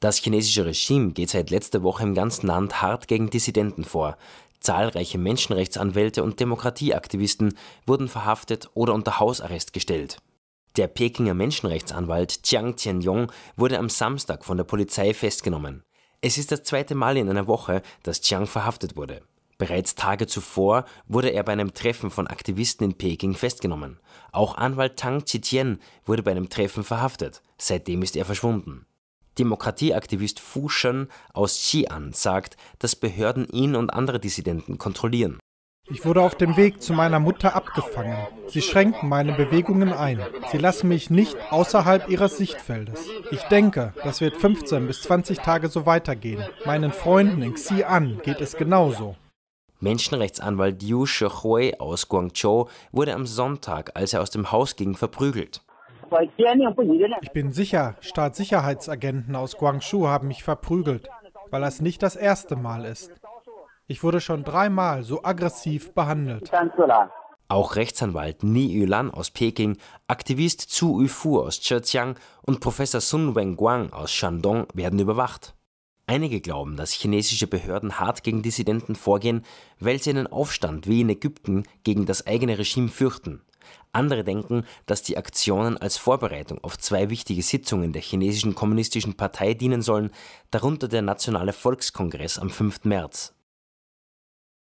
Das chinesische Regime geht seit letzter Woche im ganzen Land hart gegen Dissidenten vor. Zahlreiche Menschenrechtsanwälte und Demokratieaktivisten wurden verhaftet oder unter Hausarrest gestellt. Der Pekinger Menschenrechtsanwalt Jiang Tianyong wurde am Samstag von der Polizei festgenommen. Es ist das zweite Mal in einer Woche, dass Jiang verhaftet wurde. Bereits Tage zuvor wurde er bei einem Treffen von Aktivisten in Peking festgenommen. Auch Anwalt Tang Chitien wurde bei einem Treffen verhaftet. Seitdem ist er verschwunden. Demokratieaktivist Fu Shen aus Xi'an sagt, dass Behörden ihn und andere Dissidenten kontrollieren. Ich wurde auf dem Weg zu meiner Mutter abgefangen. Sie schränken meine Bewegungen ein. Sie lassen mich nicht außerhalb ihres Sichtfeldes. Ich denke, das wird 15 bis 20 Tage so weitergehen. Meinen Freunden in Xi'an geht es genauso. Menschenrechtsanwalt Yu Shehui aus Guangzhou wurde am Sonntag, als er aus dem Haus ging, verprügelt. Ich bin sicher, Staatssicherheitsagenten aus Guangzhou haben mich verprügelt, weil das nicht das erste Mal ist. Ich wurde schon dreimal so aggressiv behandelt. Auch Rechtsanwalt Ni Yulan aus Peking, Aktivist Zhu Yufu aus Zhejiang und Professor Sun Wenguang aus Shandong werden überwacht. Einige glauben, dass chinesische Behörden hart gegen Dissidenten vorgehen, weil sie einen Aufstand wie in Ägypten gegen das eigene Regime fürchten. Andere denken, dass die Aktionen als Vorbereitung auf zwei wichtige Sitzungen der chinesischen kommunistischen Partei dienen sollen, darunter der Nationale Volkskongress am 5. März